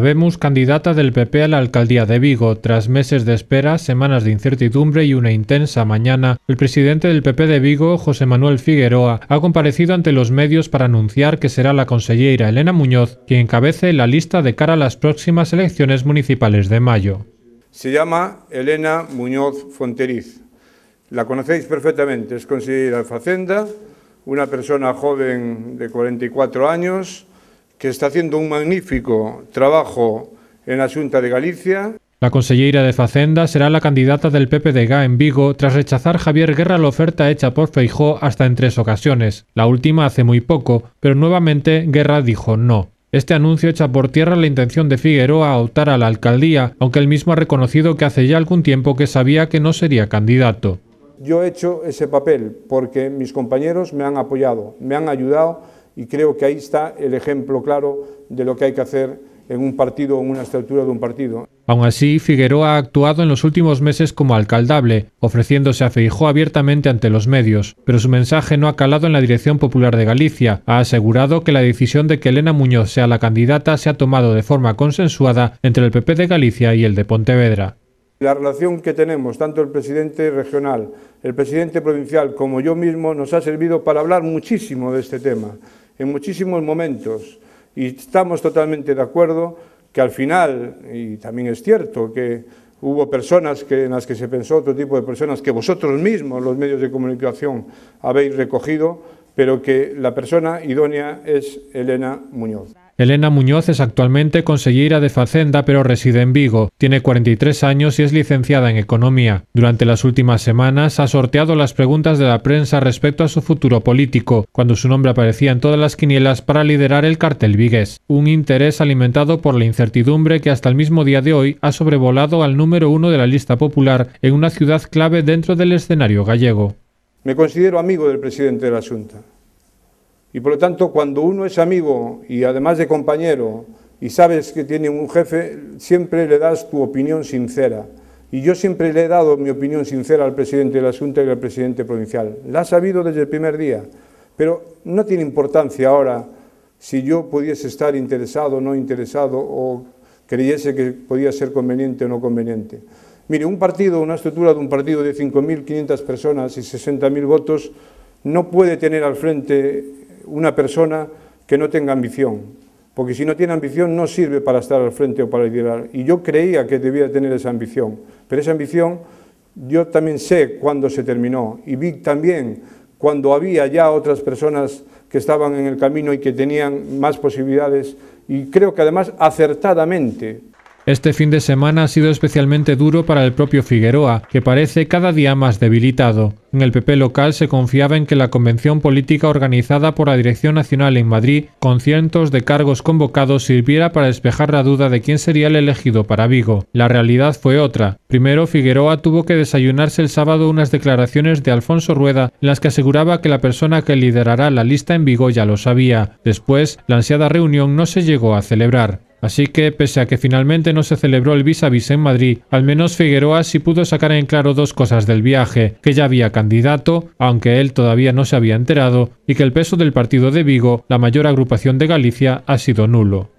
vemos candidata del PP a la alcaldía de Vigo. Tras meses de espera, semanas de incertidumbre y una intensa mañana, el presidente del PP de Vigo, José Manuel Figueroa, ha comparecido ante los medios para anunciar que será la consellera Elena Muñoz quien encabece la lista de cara a las próximas elecciones municipales de mayo. Se llama Elena Muñoz Fonteriz. La conocéis perfectamente, es consellera de Facenda, una persona joven de 44 años que está haciendo un magnífico trabajo en la Junta de Galicia. La consellera de Facenda será la candidata del PP de GA en Vigo tras rechazar Javier Guerra la oferta hecha por Feijó hasta en tres ocasiones, la última hace muy poco, pero nuevamente Guerra dijo no. Este anuncio echa por tierra la intención de Figueroa a optar a la alcaldía, aunque él mismo ha reconocido que hace ya algún tiempo que sabía que no sería candidato. Yo he hecho ese papel porque mis compañeros me han apoyado, me han ayudado y creo que ahí está el ejemplo claro de lo que hay que hacer en un partido o en una estructura de un partido. Aún así, Figueroa ha actuado en los últimos meses como alcaldable, ofreciéndose a Feijó abiertamente ante los medios, pero su mensaje no ha calado en la Dirección Popular de Galicia. Ha asegurado que la decisión de que Elena Muñoz sea la candidata se ha tomado de forma consensuada entre el PP de Galicia y el de Pontevedra. La relación que tenemos, tanto el presidente regional, el presidente provincial como yo mismo, nos ha servido para hablar muchísimo de este tema en muchísimos momentos y estamos totalmente de acuerdo que al final, y también es cierto que hubo personas que, en las que se pensó otro tipo de personas que vosotros mismos, los medios de comunicación, habéis recogido, pero que la persona idónea es Elena Muñoz. Elena Muñoz es actualmente consejera de Facenda pero reside en Vigo. Tiene 43 años y es licenciada en Economía. Durante las últimas semanas ha sorteado las preguntas de la prensa respecto a su futuro político, cuando su nombre aparecía en todas las quinielas para liderar el cartel vigués. Un interés alimentado por la incertidumbre que hasta el mismo día de hoy ha sobrevolado al número uno de la lista popular en una ciudad clave dentro del escenario gallego. Me considero amigo del presidente de la Junta. Y por lo tanto, cuando uno es amigo y además de compañero y sabes que tiene un jefe, siempre le das tu opinión sincera. Y yo siempre le he dado mi opinión sincera al presidente de la Junta y al presidente provincial. La ha sabido desde el primer día. Pero no tiene importancia ahora si yo pudiese estar interesado o no interesado o creyese que podía ser conveniente o no conveniente. Mire, un partido, una estructura de un partido de 5.500 personas y 60.000 votos no puede tener al frente una persona que no tenga ambición, porque si no tiene ambición no sirve para estar al frente o para liderar. Y yo creía que debía tener esa ambición, pero esa ambición yo también sé cuándo se terminó y vi también cuando había ya otras personas que estaban en el camino y que tenían más posibilidades y creo que además acertadamente este fin de semana ha sido especialmente duro para el propio Figueroa, que parece cada día más debilitado. En el PP local se confiaba en que la convención política organizada por la Dirección Nacional en Madrid, con cientos de cargos convocados, sirviera para despejar la duda de quién sería el elegido para Vigo. La realidad fue otra. Primero, Figueroa tuvo que desayunarse el sábado unas declaraciones de Alfonso Rueda en las que aseguraba que la persona que liderará la lista en Vigo ya lo sabía. Después, la ansiada reunión no se llegó a celebrar. Así que, pese a que finalmente no se celebró el vis a vis en Madrid, al menos Figueroa sí pudo sacar en claro dos cosas del viaje, que ya había candidato, aunque él todavía no se había enterado, y que el peso del partido de Vigo, la mayor agrupación de Galicia, ha sido nulo.